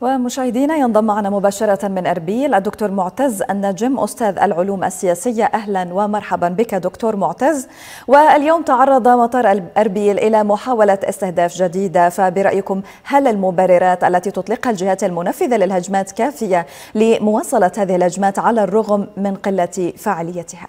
ومشاهدينا ينضم معنا مباشرة من أربيل الدكتور معتز النجم أستاذ العلوم السياسية أهلا ومرحبا بك دكتور معتز واليوم تعرض مطار أربيل إلى محاولة استهداف جديدة فبرأيكم هل المبررات التي تطلقها الجهات المنفذة للهجمات كافية لمواصلة هذه الهجمات على الرغم من قلة فعاليتها؟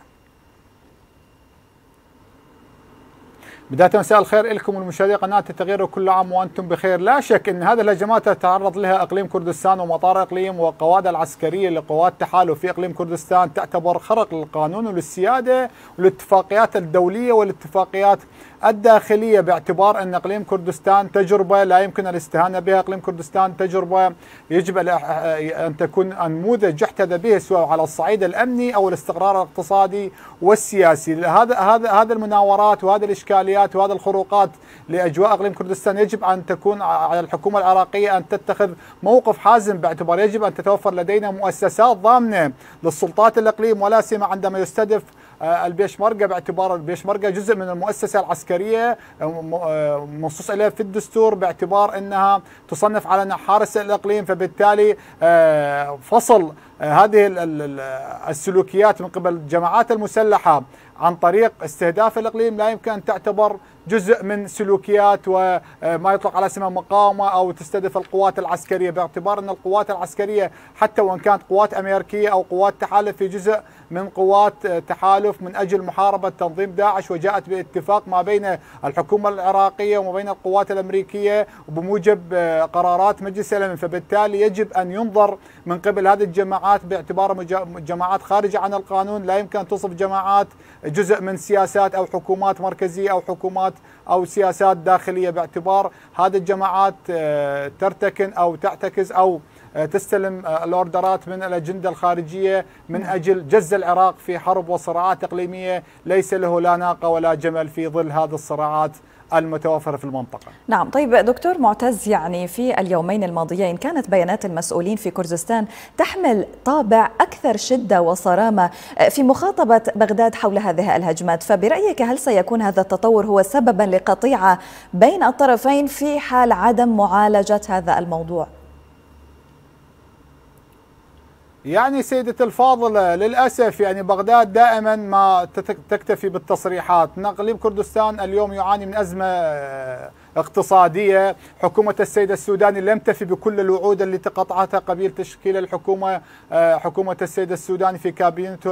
بداية مساء الخير لكم ولمشاهدي قناة التغيير وكل عام وأنتم بخير لا شك أن هذه الهجمات تعرض لها إقليم كردستان ومطار إقليم وقوادة العسكرية لقوات تحالف في إقليم كردستان تعتبر خرق للقانون والسيادة والاتفاقيات الدولية والاتفاقيات الداخلية باعتبار أن إقليم كردستان تجربة لا يمكن الاستهانة بها إقليم كردستان تجربة يجب أن تكون أنموذج يحتذى به سواء على الصعيد الأمني أو الاستقرار الاقتصادي والسياسي هذا هذا هذا المناورات وهذه الإشكاليات وهذه الخروقات لأجواء إقليم كردستان يجب أن تكون على الحكومة العراقية أن تتخذ موقف حازم باعتبار يجب أن تتوفر لدينا مؤسسات ضامنة للسلطات الإقليم ولا سيما عندما يستهدف آه، البيشمركه باعتبار البيشمركه جزء من المؤسسه العسكريه آه، منصوص آه، اليها في الدستور باعتبار انها تصنف على انها حارس الاقليم فبالتالي فصل هذه السلوكيات من قبل الجماعات المسلحه عن طريق استهداف الاقليم لا يمكن ان تعتبر جزء من سلوكيات وما آه، يطلق على اسمها مقاومه او تستهدف القوات العسكريه باعتبار ان القوات العسكريه حتى وان كانت قوات امريكيه او قوات تحالف في جزء من قوات آه، تحالف من اجل محاربه تنظيم داعش وجاءت باتفاق ما بين الحكومه العراقيه وما بين القوات الامريكيه وبموجب آه، قرارات مجلس الامن فبالتالي يجب ان ينظر من قبل هذه الجماعات باعتبارها جماعات خارجه عن القانون لا يمكن ان تصف جماعات جزء من سياسات او حكومات مركزيه او حكومات أو سياسات داخلية باعتبار هذه الجماعات آه، ترتكن أو تعتكز أو آه، تستلم آه، الاوردرات من الاجنده الخارجيه من نعم. اجل جز العراق في حرب وصراعات اقليميه ليس له لا ناقه ولا جمل في ظل هذه الصراعات المتوافرة في المنطقة نعم طيب دكتور معتز يعني في اليومين الماضيين كانت بيانات المسؤولين في كردستان تحمل طابع أكثر شدة وصرامة آه، في مخاطبة بغداد حول هذه الهجمات فبرأيك هل سيكون هذا التطور هو سببا لقطيعة بين الطرفين في حال عدم معالجة هذا الموضوع؟ يعني سيدة الفاضلة للأسف يعني بغداد دائما ما تكتفي بالتصريحات إقليم كردستان اليوم يعاني من أزمة آه، اقتصادية حكومة السيد السوداني لم تفي بكل الوعود اللي قطعتها قبيل تشكيل الحكومة آه، حكومة السيد السوداني في كابينته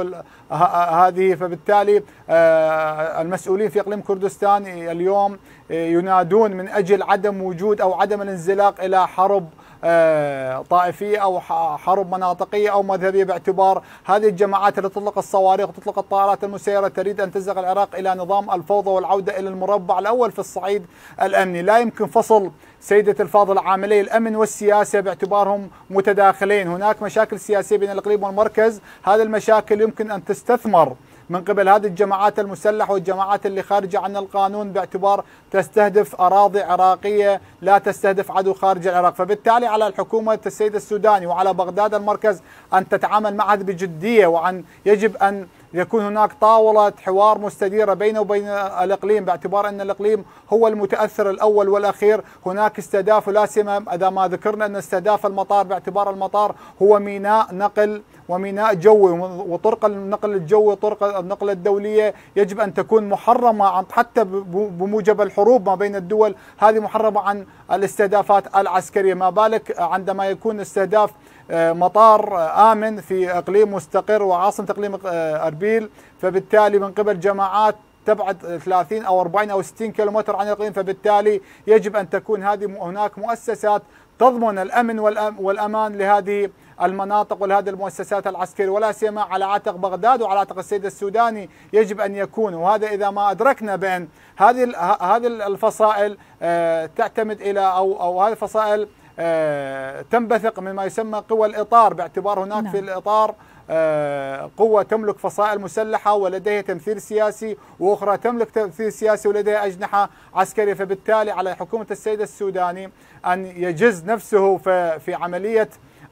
هذه فبالتالي آه، المسؤولين في إقليم كردستان اليوم ينادون من أجل عدم وجود أو عدم الانزلاق إلى حرب آه، طائفيه او حرب مناطقيه او مذهبيه باعتبار هذه الجماعات التي تطلق الصواريخ وتطلق الطائرات المسيره تريد ان تزغ العراق الى نظام الفوضى والعوده الى المربع الاول في الصعيد الامني، لا يمكن فصل سيدة الفاضل عاملي الأمن والسياسة باعتبارهم متداخلين هناك مشاكل سياسية بين الإقليم والمركز هذه المشاكل يمكن أن تستثمر من قبل هذه الجماعات المسلحة والجماعات اللي خارجة عن القانون باعتبار تستهدف أراضي عراقية لا تستهدف عدو خارج العراق فبالتالي على الحكومة السيد السوداني وعلى بغداد المركز أن تتعامل معها بجدية وأن يجب أن يكون هناك طاولة حوار مستديرة بينه وبين الإقليم باعتبار أن الإقليم هو المتأثر الأول والأخير هناك استهداف لا سيما إذا ما ذكرنا أن استهداف المطار باعتبار المطار هو ميناء نقل وميناء جوي وطرق النقل الجوي وطرق النقل الدولية يجب أن تكون محرمة عن حتى بموجب الحروب ما بين الدول هذه محرمة عن الاستهدافات العسكرية ما بالك عندما يكون استهداف آه، مطار آمن في إقليم مستقر وعاصمة إقليم آه، أربيل فبالتالي من قبل جماعات تبعد 30 او 40 او 60 كيلومتر عن الاقليم فبالتالي يجب ان تكون هذه هناك مؤسسات تضمن الامن والامان لهذه المناطق ولهذه المؤسسات العسكريه ولا سيما على عاتق بغداد وعلى عاتق السيد السوداني يجب ان يكون وهذا اذا ما ادركنا بان هذه هذه الفصائل آه، تعتمد الى او او هذه الفصائل آه، تنبثق مما يسمى قوى الإطار باعتبار هناك نعم. في الإطار آه، قوة تملك فصائل مسلحة ولديها تمثيل سياسي وأخرى تملك تمثيل سياسي ولديها أجنحة عسكرية فبالتالي على حكومة السيد السوداني أن يجز نفسه في عملية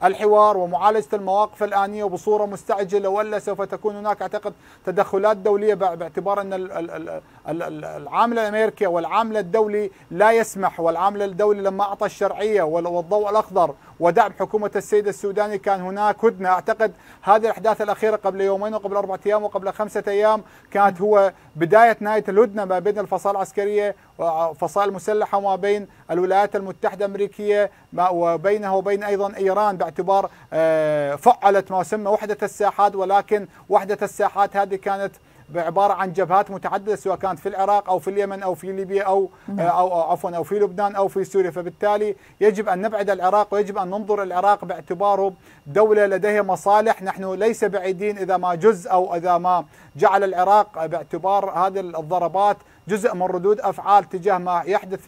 الحوار ومعالجة المواقف الآنية وبصورة مستعجلة ولا سوف تكون هناك أعتقد تدخلات دولية باعتبار أن العامل الأمريكي والعامل الدولي لا يسمح والعامل الدولي لما أعطى الشرعية والضوء الأخضر ودعم حكومة السيد السوداني كان هناك هدنة أعتقد هذه الأحداث الأخيرة قبل يومين وقبل أربعة أيام وقبل خمسة أيام كانت هو بداية نهاية الهدنة ما بين الفصائل العسكرية فصائل مسلحة ما بين الولايات المتحدة الأمريكية وبينها وبين أيضا إيران باعتبار آه، فعلت ما سمى وحدة الساحات ولكن وحدة الساحات هذه كانت عبارة عن جبهات متعددة سواء كانت في العراق أو في اليمن أو في ليبيا آه، نعم. أو أو عفوا أو في لبنان أو في سوريا فبالتالي يجب أن نبعد العراق ويجب أن ننظر العراق باعتباره دولة لديها مصالح نحن ليس بعيدين إذا ما جزء أو إذا ما جعل العراق باعتبار هذه الضربات جزء من ردود أفعال تجاه ما يحدث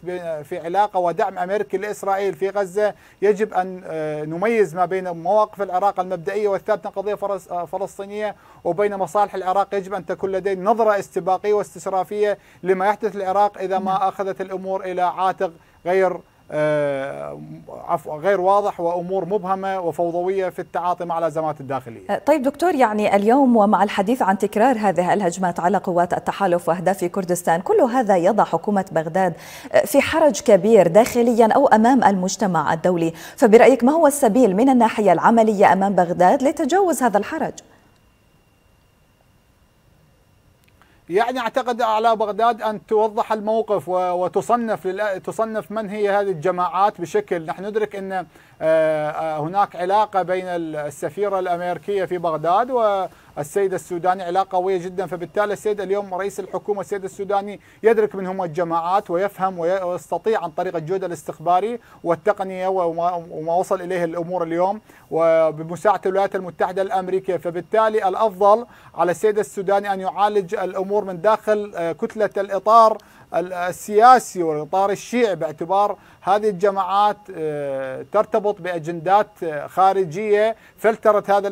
في علاقة ودعم أمريكي لإسرائيل في غزة يجب أن آه، نميز ما بين مواقف العراق المبدئية والثابتة قضية آه، فلسطينية وبين مصالح العراق يجب أن تكون لدينا نظرة استباقية واستشرافية لما يحدث العراق إذا ما نعم. أخذت الأمور إلى عاتق غير آه، غير واضح وامور مبهمه وفوضويه في التعاطي مع الازمات الداخليه. آه، طيب دكتور يعني اليوم ومع الحديث عن تكرار هذه الهجمات على قوات التحالف واهداف كردستان، كل هذا يضع حكومه بغداد آه، في حرج كبير داخليا او امام المجتمع الدولي، فبرايك ما هو السبيل من الناحيه العمليه امام بغداد لتجاوز هذا الحرج؟ يعني اعتقد على بغداد ان توضح الموقف وتصنف للأ... تصنف من هي هذه الجماعات بشكل نحن ندرك ان آه، آه، هناك علاقه بين السفيره الامريكيه في بغداد السيد السوداني علاقة قوية جدا فبالتالي السيد اليوم رئيس الحكومة السيد السوداني يدرك من هم الجماعات ويفهم ويستطيع عن طريق الجهد الاستخباري والتقنية وما وصل إليه الأمور اليوم وبمساعدة الولايات المتحدة الأمريكية فبالتالي الأفضل على السيد السوداني أن يعالج الأمور من داخل آه، كتلة الإطار السياسي والإطار الشيعي باعتبار هذه الجماعات آه، ترتبط بأجندات آه، خارجية فلترت هذا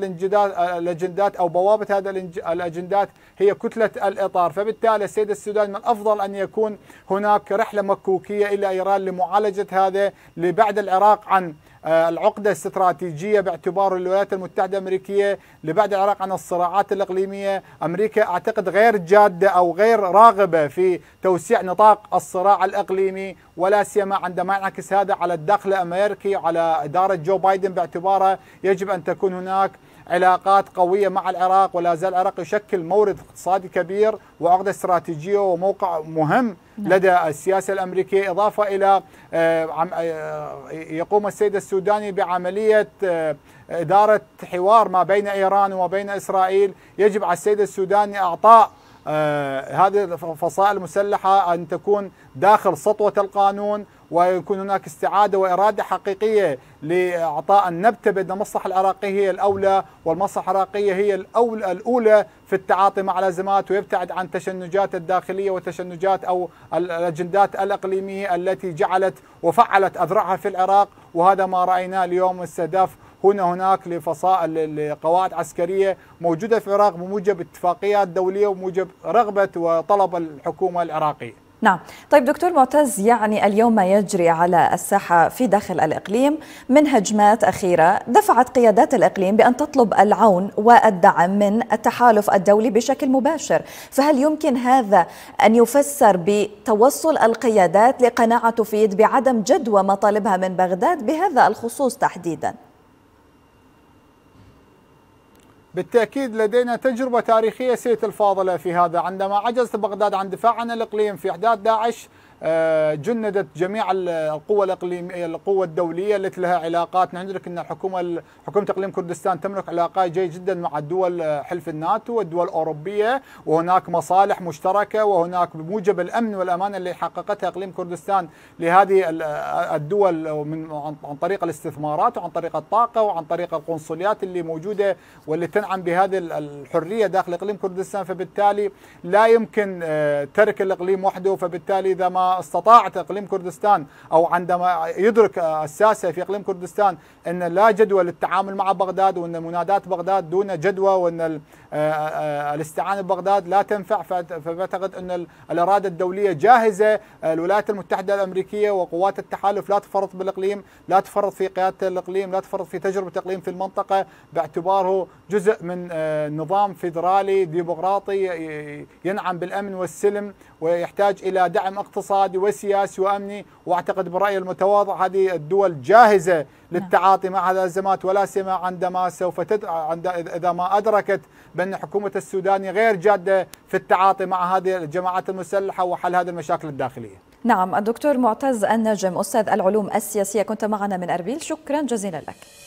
الأجندات أو بوابة هذا الأجندات هي كتلة الإطار فبالتالي السيد السوداني من الأفضل أن يكون هناك رحلة مكوكية إلى إيران لمعالجة هذا لبعد العراق عن آه، العقدة الاستراتيجية باعتبار الولايات المتحدة الأمريكية لبعد العراق عن الصراعات الإقليمية أمريكا أعتقد غير جادة أو غير راغبة في توسيع نطاق الصراع الإقليمي ولا سيما عندما ينعكس هذا على الداخل الأمريكي على إدارة جو بايدن باعتباره يجب أن تكون هناك علاقات قوية مع العراق ولا زال العراق يشكل مورد اقتصادي كبير وعقدة استراتيجية وموقع مهم نعم. لدى السياسة الأمريكية إضافة إلى آه، آه، يقوم السيد السوداني بعملية آه، إدارة حوار ما بين إيران وبين إسرائيل يجب على السيد السوداني إعطاء هذه الفصائل المسلحة أن تكون داخل سطوة القانون ويكون هناك استعادة وإرادة حقيقية لإعطاء النبتة بأن المصلحة العراقية هي الأولى والمصلحة العراقية هي الأولى, الأولى في التعاطي مع الأزمات ويبتعد عن تشنجات الداخلية وتشنجات أو الأجندات الإقليمية التي جعلت وفعلت أذرعها في العراق وهذا ما رأيناه اليوم استهداف هنا هناك لفصائل لقواعد عسكرية موجودة في العراق بموجب اتفاقيات دولية وموجب رغبة وطلب الحكومة العراقية نعم طيب دكتور معتز يعني اليوم ما يجري على الساحة في داخل الإقليم من هجمات أخيرة دفعت قيادات الإقليم بأن تطلب العون والدعم من التحالف الدولي بشكل مباشر فهل يمكن هذا أن يفسر بتوصل القيادات لقناعة تفيد بعدم جدوى مطالبها من بغداد بهذا الخصوص تحديداً بالتأكيد لدينا تجربة تاريخية سيد الفاضلة في هذا عندما عجزت بغداد عن دفاع عن الإقليم في إحداث داعش آه، جندت جميع القوى الاقليميه القوى الدوليه التي لها علاقات نحن ندرك ان الحكومه حكومه اقليم كردستان تملك علاقات جيده جدا مع الدول آه، حلف الناتو والدول الاوروبيه وهناك مصالح مشتركه وهناك بموجب الامن والامان اللي حققتها اقليم كردستان لهذه آه، الدول من عن طريق الاستثمارات وعن طريق الطاقه وعن طريق القنصليات اللي موجوده واللي تنعم بهذه الحريه داخل اقليم كردستان فبالتالي لا يمكن ترك الاقليم وحده فبالتالي اذا ما استطاعت اقليم كردستان او عندما يدرك الساسه في اقليم كردستان ان لا جدوى للتعامل مع بغداد وان منادات بغداد دون جدوى وان آه، آه، الاستعانه ببغداد لا تنفع فاعتقد ان الاراده الدوليه جاهزه آه، الولايات المتحده الامريكيه وقوات التحالف لا تفرط بالاقليم لا تفرط في قياده الاقليم لا تفرط في تجربه الاقليم في المنطقه باعتباره جزء من نظام فيدرالي ديمقراطي ينعم بالامن والسلم ويحتاج الى دعم اقتصادي اقتصادي وسياسي وامني واعتقد برايي المتواضع هذه الدول جاهزه نعم. للتعاطي مع هذه الازمات ولا سيما عندما سوف تد... عند... اذا ما ادركت بان حكومه السودان غير جاده في التعاطي مع هذه الجماعات المسلحه وحل هذه المشاكل الداخليه. نعم الدكتور معتز النجم استاذ العلوم السياسيه كنت معنا من اربيل شكرا جزيلا لك.